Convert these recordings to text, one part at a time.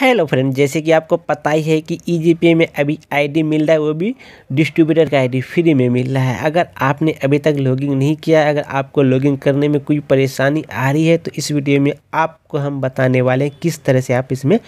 hello friend जैसे कि आपको पता ही है कि ई e में अभी आईडी मिल रहा है वो भी डिस्ट्रीब्यूटर का आईडी फ्री में मिल रहा है अगर आपने अभी तक लॉगिंग नहीं किया है अगर आपको लॉगिंग करने में कोई परेशानी आ रही है तो इस वीडियो में आपको हम बताने वाले हैं किस तरह से आप इसमें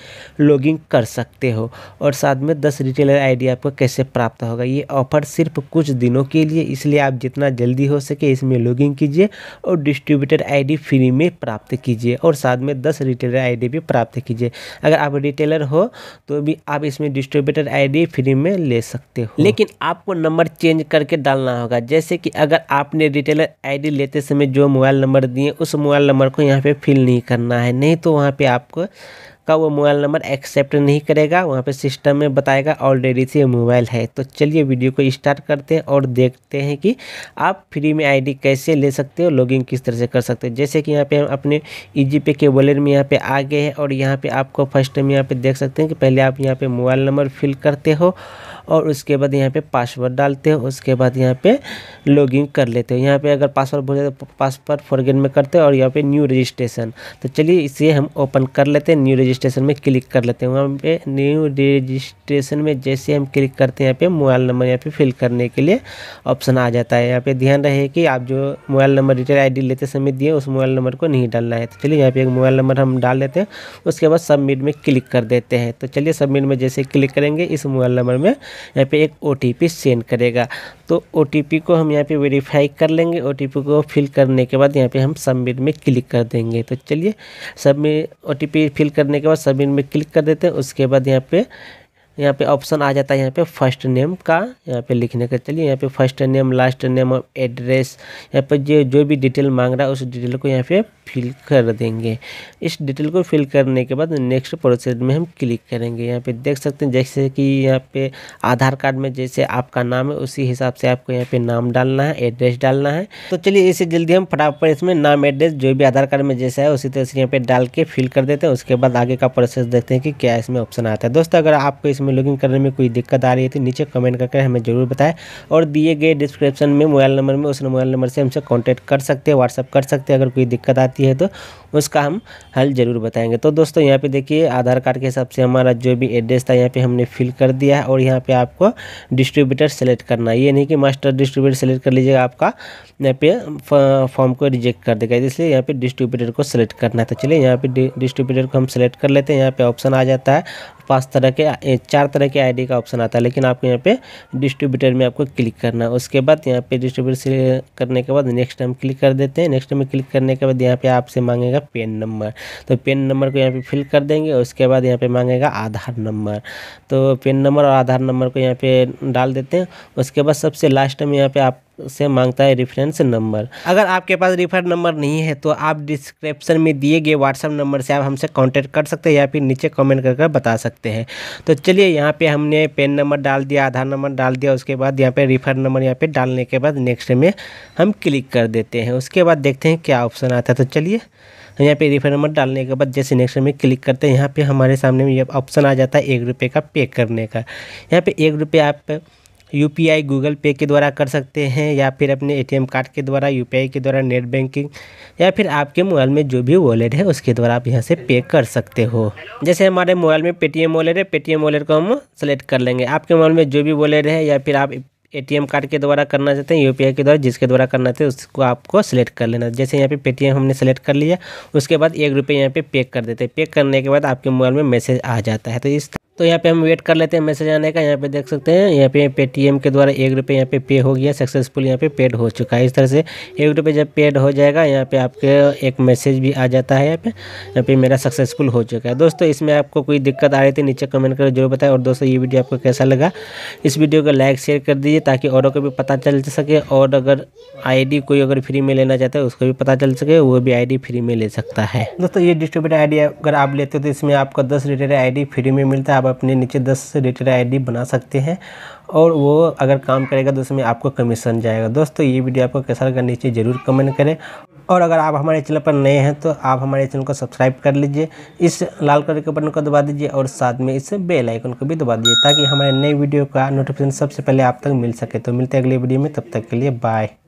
लॉगिंग कर सकते हो और साथ में दस रिटेलर आई आपको कैसे प्राप्त होगा ये ऑफर सिर्फ कुछ दिनों के लिए इसलिए आप जितना जल्दी हो सके इसमें लॉगिंग कीजिए और डिस्ट्रीब्यूटर आई फ्री में प्राप्त कीजिए और साथ में दस रिटेलर आई भी प्राप्त कीजिए अगर आप रिटेलर हो तो भी आप इसमें डिस्ट्रीब्यूटर आईडी फ्री में ले सकते हो लेकिन आपको नंबर चेंज करके डालना होगा जैसे कि अगर आपने रिटेलर आईडी लेते समय जो मोबाइल नंबर दिए उस मोबाइल नंबर को यहाँ पे फिल नहीं करना है नहीं तो वहाँ पे आपको का वो मोबाइल नंबर एक्सेप्ट नहीं करेगा वहाँ पे सिस्टम में बताएगा ऑलरेडी से मोबाइल है तो चलिए वीडियो को स्टार्ट करते हैं और देखते हैं कि आप फ्री में आईडी कैसे ले सकते हो लॉगिन किस तरह से कर सकते हो जैसे कि यहाँ पे हम अपने ई e पे के वॉलेट में यहाँ पे आ गए हैं और यहाँ पे आपको फर्स्ट टाइम यहाँ पे देख सकते हैं कि पहले आप यहाँ पे मोबाइल नंबर फिल करते हो और उसके बाद यहाँ पे पासवर्ड डालते हो उसके बाद यहाँ पे लॉगिन कर लेते हो यहाँ पे अगर पासवर्ड भूल जाए तो पासवर्ड फॉरगेट में करते हो और यहाँ पे न्यू रजिस्ट्रेशन तो चलिए इसे हम ओपन कर लेते हैं न्यू रजिस्ट्रेशन रजिस्ट्रेशन में क्लिक कर लेते हैं वहाँ पे न्यू रजिस्ट्रेशन में जैसे हम क्लिक करते हैं यहाँ पे मोबाइल नंबर यहाँ पे फिल करने के लिए ऑप्शन आ जाता है यहाँ पे ध्यान रहे कि आप जो मोबाइल नंबर डिटेल आईडी लेते समय दिए उस मोबाइल नंबर को नहीं डालना है तो चलिए यहाँ पे एक मोबाइल नंबर हम डाल लेते हैं उसके बाद सबमिट में क्लिक कर देते हैं तो चलिए सबमिट में जैसे क्लिक करेंगे इस मोबाइल नंबर में यहाँ पर एक ओ सेंड करेगा तो ओ को हम यहाँ पर वेरीफाई कर लेंगे ओ को फिल करने के बाद यहाँ पर हम सबमिट में क्लिक कर देंगे तो चलिए सबमिट ओ फिल करने के बाद सबमिट में क्लिक कर देते हैं उसके बाद यहाँ पे यहाँ पे ऑप्शन आ जाता है यहाँ पे फर्स्ट नेम का यहाँ पे लिखने का चलिए यहाँ पे फर्स्ट नेम लास्ट नेम और एड्रेस यहाँ पे जो जो भी डिटेल मांग रहा है उस डिटेल को यहाँ पे फिल कर देंगे इस डिटेल को फिल करने के बाद नेक्स्ट प्रोसेस में हम क्लिक करेंगे यहाँ पे देख सकते हैं जैसे कि यहाँ पे आधार कार्ड में जैसे आपका नाम है उसी हिसाब से आपको यहाँ पे नाम डालना है एड्रेस डालना है तो चलिए इसे जल्दी हम फटाफट इसमें नाम एड्रेस जो भी आधार कार्ड में जैसा है उसी तरह से यहाँ पे डाल के फिल कर देते हैं उसके बाद आगे का प्रोसेस देखते हैं कि क्या इसमें ऑप्शन आता है दोस्तों अगर आपको इसमें में लॉगिन करने में कोई दिक्कत आ रही है तो नीचे कमेंट करके हमें ज़रूर बताएं और दिए गए डिस्क्रिप्शन में मोबाइल नंबर में उस मोबाइल नंबर से हमसे कॉन्टैक्ट कर सकते हैं व्हाट्सअप कर सकते हैं अगर कोई दिक्कत आती है तो उसका हम हल ज़रूर बताएंगे तो दोस्तों यहाँ पर देखिए आधार कार्ड के हिसाब से हमारा जो भी एड्रेस था यहाँ पर हमने फिल कर दिया है और यहाँ पर आपको डिस्ट्रीब्यूटर सेलेक्ट करना है ये नहीं कि मास्टर डिस्ट्रीब्यूटर सेलेक्ट कर लीजिएगा आपका यहाँ पे फॉर्म को रिजेक्ट कर देगा इसलिए यहाँ पे डिस्ट्रीब्यूटर को सेलेक्ट करना है तो चलिए यहाँ पे डिस्ट्रीब्यूटर को हम सेलेक्ट कर लेते हैं यहाँ पे ऑप्शन आ जाता है पाँच तरह के चार तरह के आईडी का ऑप्शन आता है लेकिन आपको यहाँ पे डिस्ट्रीब्यूटर में आपको क्लिक करना है उसके बाद यहाँ पे डिस्ट्रीब्यूटर करने के बाद नेक्स्ट टाइम क्लिक कर देते हैं नेक्स्ट टाइम क्लिक करने के बाद यहाँ पे आपसे मांगेगा पेन नंबर तो पेन नंबर को यहाँ पे फिल कर देंगे उसके बाद यहाँ पे मांगेगा आधार नंबर तो पेन नंबर और आधार नंबर को यहाँ पे डाल देते हैं उसके बाद सबसे लास्ट में यहाँ पे आप से मांगता है रेफरेंस नंबर अगर आपके पास रेफर नंबर नहीं है तो आप डिस्क्रिप्शन में दिए गए व्हाट्सअप नंबर से आप हमसे कांटेक्ट कर सकते हैं या फिर नीचे कमेंट कर कर बता सकते हैं तो चलिए यहाँ पे हमने पेन नंबर डाल दिया आधार नंबर डाल दिया उसके बाद यहाँ पे रेफर नंबर यहाँ पे डालने के बाद नेक्स्ट में हम क्लिक कर देते हैं उसके बाद देखते हैं क्या ऑप्शन आता है तो चलिए यहाँ पे रेफर नंबर डालने के बाद जैसे नेक्स्ट में क्लिक करते हैं यहाँ पे हमारे सामने ये ऑप्शन आ जाता है एक रुपये का पे करने का यहाँ पे एक रुपये आप यू गूगल पे के द्वारा कर सकते हैं या फिर अपने ए कार्ड के द्वारा यू के द्वारा नेट बैंकिंग या फिर आपके मोबाइल में जो भी वॉलेट है उसके द्वारा आप यहाँ से पे कर सकते हो जैसे हमारे मोबाइल में पेटीएम वॉलेट है पेटीएम वॉलेट को हम सेलेक्ट कर लेंगे आपके मोबाइल में जो भी वॉलेट है या फिर आप एम कार्ड के द्वारा करना चाहते हैं आई के द्वारा जिसके द्वारा करना चाहते हैं उसको आपको सेलेक्ट कर लेना जैसे यहाँ पे पेटीएम हमने सेलेक्ट कर लिया उसके बाद एक रुपये यहाँ पे पे कर देते हैं पे करने के बाद आपके मोबाइल में मैसेज आ जाता है तो इस तो यहाँ पे हम वेट कर लेते हैं मैसेज आने का यहाँ पे देख सकते हैं यहाँ पे पेटीएम के द्वारा एक रुपये यहाँ पे पे हो गया सक्सेसफुल यहाँ पे पेड हो चुका है इस तरह से एक रुपये जब पेड हो जाएगा यहाँ पे आपके एक मैसेज भी आ जाता है यहाँ पे यहाँ पे मेरा सक्सेसफुल हो चुका है दोस्तों इसमें आपको कोई दिक्कत आ रही थी नीचे कमेंट कर जरूर बताएं और दोस्तों ये वीडियो आपको कैसा लगा इस वीडियो को लाइक शेयर कर दीजिए ताकि औरों को भी पता चल सके और अगर आई कोई अगर फ्री में लेना चाहता है उसको भी पता चल सके वो भी आई फ्री में ले सकता है दोस्तों ये डिस्ट्रीब्यूटर आई अगर आप लेते हो तो इसमें आपको दस रिटेड आई फ्री में मिलता है अपने नीचे दस से रिलेटेड आईडी बना सकते हैं और वो अगर काम करेगा तो उसमें आपको कमीशन जाएगा दोस्तों ये वीडियो आपको कैसा लगा नीचे ज़रूर कमेंट करें और अगर आप हमारे चैनल पर नए हैं तो आप हमारे चैनल को सब्सक्राइब कर लीजिए इस लाल कलर के बटन को दबा दीजिए और साथ में इस बेल आइकन को भी दबा दीजिए ताकि हमारे नए वीडियो का नोटिफिकेशन सबसे पहले आप तक मिल सके तो मिलते हैं अगले वीडियो में तब तक के लिए बाय